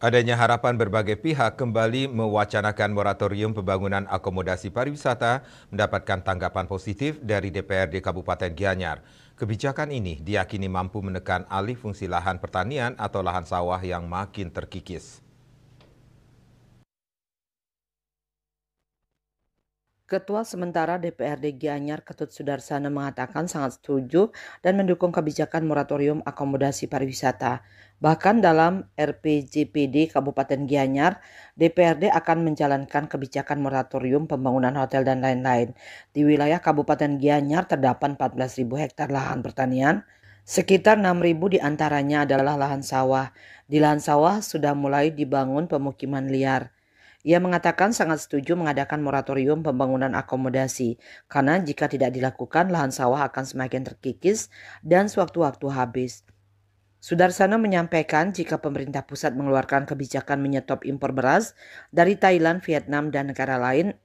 Adanya harapan berbagai pihak kembali mewacanakan moratorium pembangunan akomodasi pariwisata mendapatkan tanggapan positif dari DPRD Kabupaten Gianyar. Kebijakan ini diakini mampu menekan alih fungsi lahan pertanian atau lahan sawah yang makin terkikis. Ketua Sementara DPRD Gianyar Ketut Sudarsana mengatakan sangat setuju dan mendukung kebijakan moratorium akomodasi pariwisata. Bahkan dalam RPJPD Kabupaten Gianyar, DPRD akan menjalankan kebijakan moratorium pembangunan hotel dan lain-lain. Di wilayah Kabupaten Gianyar terdapat 14.000 hektar lahan pertanian, Sekitar 6.000 diantaranya adalah lahan sawah. Di lahan sawah sudah mulai dibangun pemukiman liar. Ia mengatakan sangat setuju mengadakan moratorium pembangunan akomodasi, karena jika tidak dilakukan, lahan sawah akan semakin terkikis dan sewaktu-waktu habis. Sudarsana menyampaikan jika pemerintah pusat mengeluarkan kebijakan menyetop impor beras dari Thailand, Vietnam, dan negara lain,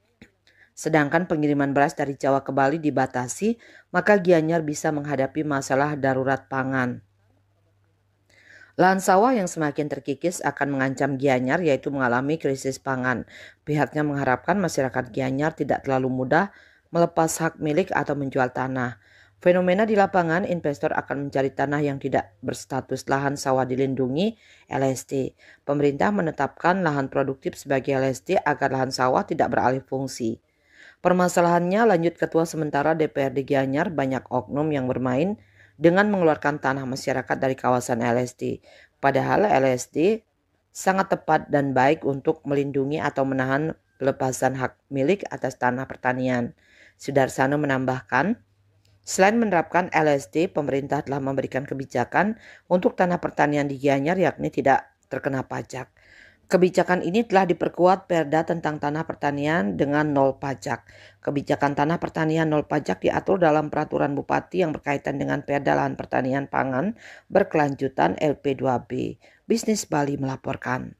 sedangkan pengiriman beras dari Jawa ke Bali dibatasi, maka Gianyar bisa menghadapi masalah darurat pangan. Lahan sawah yang semakin terkikis akan mengancam Gianyar yaitu mengalami krisis pangan. Pihaknya mengharapkan masyarakat Gianyar tidak terlalu mudah melepas hak milik atau menjual tanah. Fenomena di lapangan, investor akan mencari tanah yang tidak berstatus lahan sawah dilindungi LST. Pemerintah menetapkan lahan produktif sebagai LST agar lahan sawah tidak beralih fungsi. Permasalahannya lanjut Ketua Sementara DPRD Gianyar banyak oknum yang bermain dengan mengeluarkan tanah masyarakat dari kawasan LSD. Padahal LSD sangat tepat dan baik untuk melindungi atau menahan pelepasan hak milik atas tanah pertanian. Sudarsano menambahkan, selain menerapkan LSD, pemerintah telah memberikan kebijakan untuk tanah pertanian di Gianyar yakni tidak terkena pajak. Kebijakan ini telah diperkuat Perda tentang tanah pertanian dengan nol pajak. Kebijakan tanah pertanian nol pajak diatur dalam peraturan bupati yang berkaitan dengan Perda lahan pertanian pangan berkelanjutan LP2B. Bisnis Bali melaporkan.